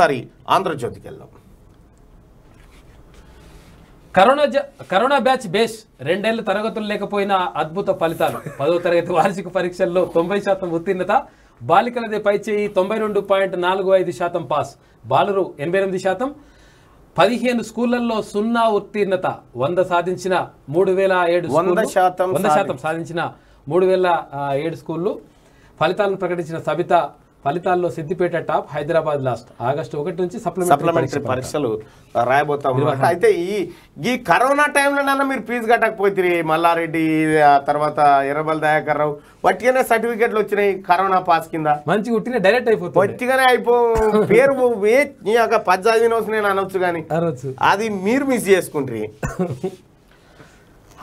ఒకసారి ఆంధ్రజ్యోతికి వెళ్దాం corona corona batch base రెండేళ్ల తరగతులు లేకపోయినా అద్భుత ఫలితాలు పదో తరగతి వార్షిక పరీక్షల్లో తొంభై శాతం ఉత్తీర్ణత బాలికలది చేయి తొంభై రెండు పాయింట్ నాలుగు ఐదు శాతం పాస్ బాలురు ఎనభై ఎనిమిది శాతం పదిహేను స్కూళ్లలో సున్నా ఉత్తీర్ణత వంద సాధించిన మూడు వేల ఏడు వంద శాతం వంద శాతం సాధించిన మూడు వేల ఏడు స్కూళ్ళు ఫలితాలను ప్రకటించిన సబిత ఫలితాల్లో Siddipet top Hyderabad last August ఒకటి నుంచి సప్లిమెంటరీ పరీక్షలు రాయబోతా ఉన్నారు అయితే ఈ ఈ కరోనా టైంలోనైనా మీరు ఫీజు కట్టకపోతే మల్లారెడ్డి తర్వాత ఎర్రబల్ దయాకర్ రావు వట్టిగానే సర్టిఫికెట్లు వచ్చినాయి కరోనా పాస్ కింద మంచి ఉట్టినే డైరెక్ట్ అయిపోతుంది వట్టిగానే అయిపో పేరు యొక్క పద్దాది నేను అనొచ్చు కానీ అనొచ్చు అది మీరు మిస్ చేసుకుంటారు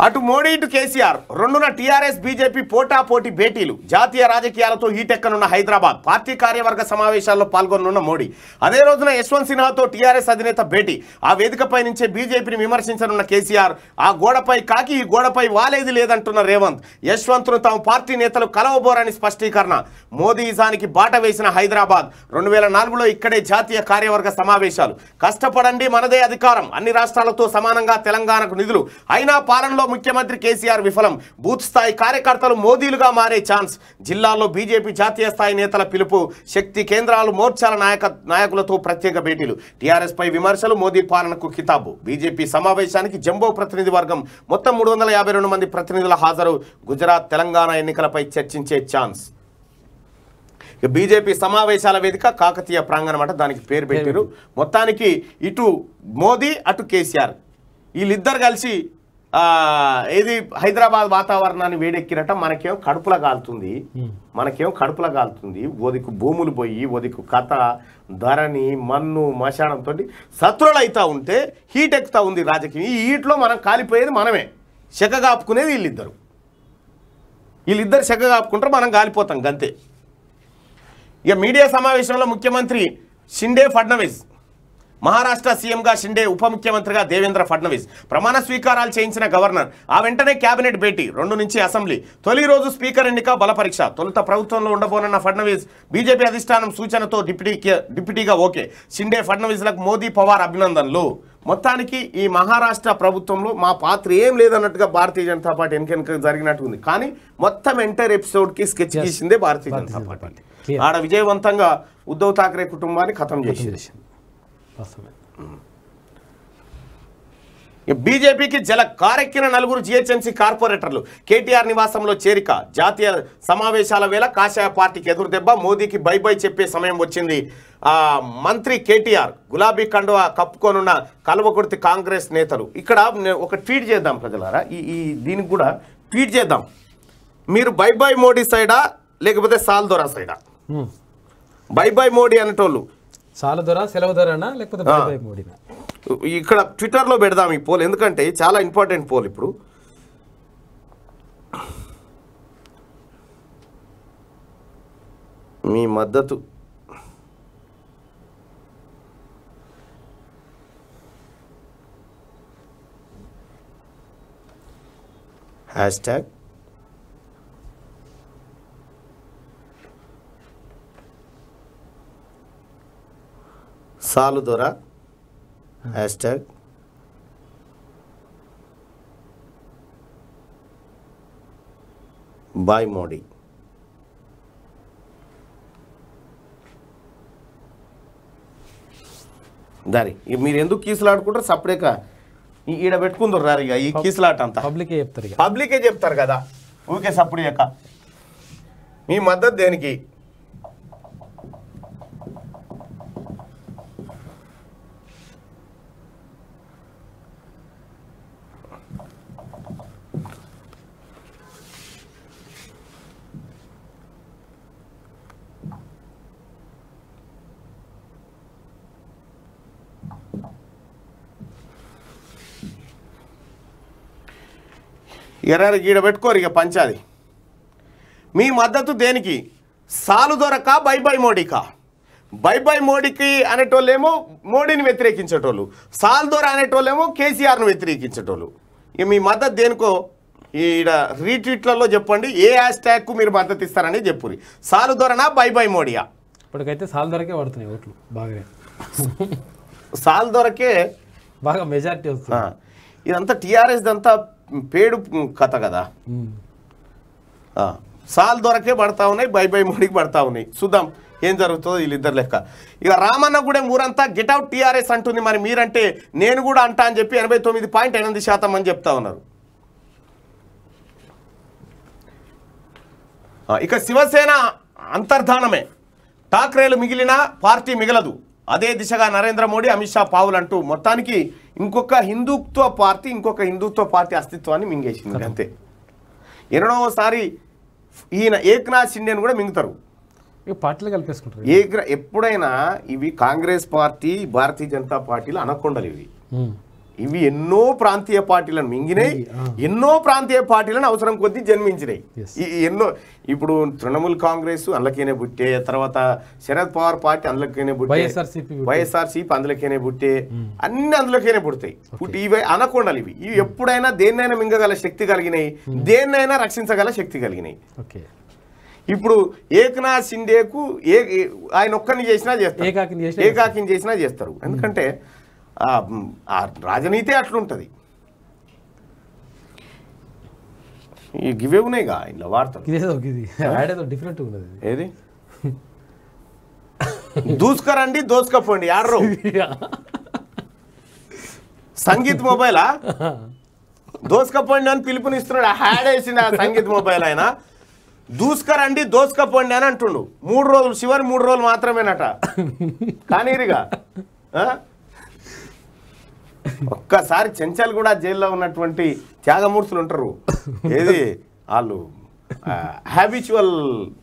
అటు మోడీ ఇటు కేసీఆర్ రెండున టీఆర్ఎస్ బీజేపీ పోటా పోటీ భేటీలు జాతీయ రాజకీయాలతో ఈటెక్కనున్న హైదరాబాద్ పార్టీ కార్యవర్గ సమావేశాల్లో పాల్గొనున్న మోడీ అదే రోజున యశ్వంత్ సిన్హాతో టీఆర్ఎస్ అధినేత భేటీ ఆ వేదికపై నుంచే బీజేపీని విమర్శించనున్న కేసీఆర్ ఆ గోడపై కాకి ఈ గోడపై వాలేది లేదంటున్న రేవంత్ యశ్వంత్ను తాము పార్టీ నేతలు కలవబోరని స్పష్టీకరణ మోదీ ఇజానికి బాట వేసిన హైదరాబాద్ రెండు వేల నాలుగులో ఇక్కడే జాతీయ కార్యవర్గ సమావేశాలు కష్టపడండి మనదే అధికారం అన్ని రాష్ట్రాలతో సమానంగా తెలంగాణకు నిధులు అయినా పాలనలో ముఖ్యమంత్రి కేసీఆర్ విఫలం బూత్ స్థాయి కార్యకర్తలు మోదీలుగా మారే ఛాన్స్ జిల్లాలో బీజేపీ జాతీయ స్థాయి నేతల పిలుపు శక్తి కేంద్రాలు మోర్చాల నాయక నాయకులతో ప్రత్యేక భేటీలు టీఆర్ఎస్పై విమర్శలు మోదీ పాలనకు కితాబు బీజేపీ సమావేశానికి జంబో ప్రతినిధి వర్గం మొత్తం మూడు మంది ప్రతినిధుల హాజరు గుజరాత్ తెలంగాణ ఎన్నికలపై చర్చించే ఛాన్స్ బీజేపీ సమావేశాల వేదిక కాకతీయ ప్రాంగణం అంట దానికి పేరు పెట్టారు మొత్తానికి ఇటు మోదీ అటు కేసీఆర్ వీళ్ళిద్దరు కలిసి ఏది హైదరాబాద్ వాతావరణాన్ని వేడెక్కినట మనకేం కడుపులా కాలుతుంది మనకేం కడుపులా కాలుతుంది ఒదికు భూములు పోయి ఒదికు కథ ధరణి మన్ను మశాణంతో శత్రులు అవుతా ఉంటే హీట్ ఎక్కుతా ఉంది రాజకీయం ఈ హీట్లో మనం కాలిపోయేది మనమే కాపుకునేది వీళ్ళిద్దరు వీళ్ళిద్దరు కాపుకుంటారు మనం కాలిపోతాం గంతే ఇక మీడియా సమావేశంలో ముఖ్యమంత్రి షిండే ఫడ్నవీస్ మహారాష్ట్ర సీఎంగా షిండే ఉప ముఖ్యమంత్రిగా దేవేంద్ర ఫడ్నవీస్ ప్రమాణ స్వీకారాలు చేయించిన గవర్నర్ ఆ వెంటనే కేబినెట్ భేటీ రెండు నుంచి అసెంబ్లీ తొలి రోజు స్పీకర్ ఎన్నిక బలపరీక్ష తొలుత ప్రభుత్వంలో ఉండబోనన్న ఫడ్నవీస్ బీజేపీ అధిష్టానం సూచనతో డిప్యూటీ డిప్యూటీగా ఓకే షిండే ఫడ్నవీస్లకు మోదీ పవార్ అభినందనలు మొత్తానికి ఈ మహారాష్ట్ర ప్రభుత్వంలో మా పాత్ర ఏం లేదన్నట్టుగా భారతీయ జనతా పార్టీ ఎన్నిక ఉంది కానీ మొత్తం ఎంటైర్ ఎపిసోడ్కి స్కెచ్ చేసిందే భారతీయ జనతా పార్టీ ఆడ విజయవంతంగా ఉద్ధవ్ థాక్రే కుటుంబాన్ని ఖతం చేసింది బీజేపీకి జల కారెక్కిన నలుగురు జిహెచ్ఎంసీ కార్పొరేటర్లు కేటీఆర్ నివాసంలో చేరిక జాతీయ సమావేశాల వేళ కాషాయ పార్టీకి ఎదురుదెబ్బ మోదీకి బై బై చెప్పే సమయం వచ్చింది మంత్రి కేటీఆర్ గులాబీ కండువా కప్పుకొనున్న కలవకుర్తి కాంగ్రెస్ నేతలు ఇక్కడ ఒక ట్వీట్ చేద్దాం ప్రజలారా ఈ ఈ దీనికి కూడా ట్వీట్ చేద్దాం మీరు బై బై మోడీ సైడా లేకపోతే సాల్దోరా సైడా బై బై మోడీ అనేటోళ్ళు చాలా ధర సెలవు లేకపోతే ఇక్కడ ట్విట్టర్లో పెడదాం ఈ పోల్ ఎందుకంటే చాలా ఇంపార్టెంట్ పోల్ ఇప్పుడు మీ మద్దతు హ్యాష్ ట్యాగ్ సాలు దొర హ్యాష్ ట్యాగ్ బాయ్ మోడీ దారి మీరు ఎందుకు కీసులాడుకుంటారు సపరేక ఈడ పెట్టుకుందరు రారు ఇక ఈ కీసులాట అంతా పబ్లికే చెప్తారు పబ్లికే చెప్తారు కదా ఊకే సప్పుడు మీ మద్దతు దేనికి ఎర్ర గీడ పెట్టుకోరు ఇక పంచాది మీ మద్దతు దేనికి సాలు దొరక బై బై మోడీకా బై బై మోడీకి అనేటోళ్ళేమో మోడీని వ్యతిరేకించేటోళ్ళు సాల్ దొర అనేటోళ్ళేమో కేసీఆర్ను వ్యతిరేకించేటోళ్ళు ఇక మీ మద్దతు దేనికో ఈడ రీట్వీట్లలో చెప్పండి ఏ హ్యాష్ ట్యాగ్కు మీరు మద్దతు ఇస్తారని చెప్పురి సాలు దొరనా బై బై మోడీయా ఇప్పటికైతే సాల్ దొరకే పడుతున్నాయి ఓట్లు బాగా సాల్ దొరకే బాగా మెజార్టీ వస్తుంది ఇదంతా టీఆర్ఎస్ అంతా పేడు కథ కదా సాల్ దొరకే పడతా ఉన్నాయి బై బై మోడీకి పడతా ఉన్నాయి చూద్దాం ఏం జరుగుతుందో వీళ్ళిద్దరు లెక్క ఇక రామన్న కూడా ఊరంతా అవుట్ టీఆర్ఎస్ అంటుంది మరి మీరంటే నేను కూడా అంటా అని చెప్పి ఎనభై తొమ్మిది పాయింట్ ఎనిమిది శాతం అని చెప్తా ఉన్నారు ఇక శివసేన అంతర్ధానమే ఠాక్రేలు మిగిలిన పార్టీ మిగలదు అదే దిశగా నరేంద్ర మోడీ అమిత్ షా పావులు అంటూ మొత్తానికి ఇంకొక హిందుత్వ పార్టీ ఇంకొక హిందుత్వ పార్టీ అస్తిత్వాన్ని మింగేసింది అంతే ఎన్నడోసారి ఈయన ఏక్నాథ్ షిండేని కూడా మింగుతారు పార్టీలు కలిపేసుకుంటారు ఏక్ ఎప్పుడైనా ఇవి కాంగ్రెస్ పార్టీ భారతీయ జనతా పార్టీలు అనకొండలు ఇవి ఇవి ఎన్నో ప్రాంతీయ పార్టీలను మింగినాయి ఎన్నో ప్రాంతీయ పార్టీలను అవసరం కొద్దీ జన్మించినాయి ఎన్నో ఇప్పుడు తృణమూల్ కాంగ్రెస్ అందులోకేనే బుట్టే తర్వాత శరద్ పవార్ పార్టీ అందులోకేనే బుట్టే వైఎస్ఆర్సీపీ అందులోకేనే బుట్టే hmm. అన్ని అందులోకేనే పుడతాయి పుట్టి ఇవి అనకొండలు ఇవి ఇవి hmm. ఎప్పుడైనా దేన్నైనా మింగగల శక్తి కలిగినాయి hmm. దేన్నైనా రక్షించగల శక్తి కలిగినాయి ఇప్పుడు ఏకనాథ్ షిండేకు ఏ ఆయన ఒక్కరిని చేసినా చేస్తారు ఏకాకిని చేసినా చేస్తారు ఎందుకంటే రాజనీతి అట్లుంటుంది ఈ గివే ఉన్నాయిగా ఇంట్లో వార్తలు డిఫరెంట్ ఏది దూసుకరండి దోసుకపోండి ఆడరు సంగీత్ మొబైలా దోసుకపోండి అని పిలుపునిస్తున్నాడు హ్యాడ్ నా సంగీత్ మొబైల్ ఆయన దూసుకరండి దోసుకపోండి అని అంటుండు మూడు రోజులు చివరి మూడు రోజులు మాత్రమేనట కానీరిగా ఒక్కసారి చెంచాలు కూడా జైల్లో ఉన్నటువంటి త్యాగమూర్తులు ఉంటారు ఏది వాళ్ళు habitual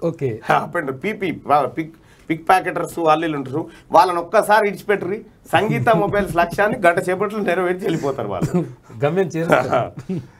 okay PP pick pick pocketers వాళ్ళు ఉంటారు వాళ్ళని ఒక్కసారి ఇడిచిపెట్టరు సంగీత మొబైల్స్ లక్ష్యాన్ని గంట చేపట్లు నెరవేర్చి వెళ్ళిపోతారు వాళ్ళు గమ్యం చేస్తారు